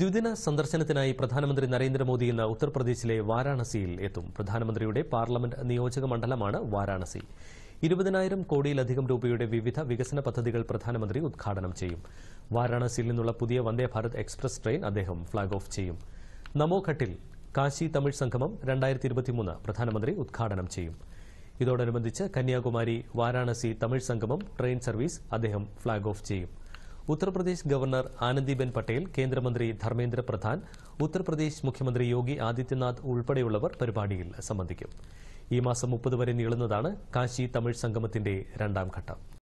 ദ്വിദിന സന്ദർശനത്തിനായി പ്രധാനമന്ത്രി നരേന്ദ്രമോദി ഇന്ന് ഉത്തർപ്രദേശിലെ വാരാണസിയിൽ എത്തും പ്രധാനമന്ത്രിയുടെ പാർലമെന്റ് നിയോജക മണ്ഡലമാണ് വാരാണസി ഇരുപതിനായിരം കോടിയിലധികം രൂപയുടെ വിവിധ വികസന പദ്ധതികൾ പ്രധാനമന്ത്രി ഉദ്ഘാടനം ചെയ്യും വാരാണസിയിൽ നിന്നുള്ള പുതിയ വന്ദേ ഭാരത് എക്സ്പ്രസ് ട്രെയിൻ അദ്ദേഹം ഫ്ളാഗ് ഓഫ് ചെയ്യും നമോഘട്ടിൽ കാശി തമിഴ് സംഗമം രണ്ടായിരത്തി പ്രധാനമന്ത്രി ഉദ്ഘാടനം ചെയ്യും ഇതോടനുബന്ധിച്ച് കന്യാകുമാരി വാരാണസി തമിഴ് സംഗമം ട്രെയിൻ സർവീസ് അദ്ദേഹം ഫ്ളാഗ് ഓഫ് ചെയ്യും ഉത്തർപ്രദേശ് ഗവർണർ ആനന്ദിബെൻ പട്ടേൽ കേന്ദ്രമന്ത്രി ധർമ്മേന്ദ്ര പ്രധാൻ ഉത്തർപ്രദേശ് മുഖ്യമന്ത്രി യോഗി ആദിത്യനാഥ് ഉൾപ്പെടെയുള്ളവർ പരിപാടിയിൽ സംബന്ധിക്കും ഈ മാസം മുപ്പത് വരെ നീളുന്നതാണ് കാശി തമിഴ് സംഗമത്തിന്റെ രണ്ടാം ഘട്ടം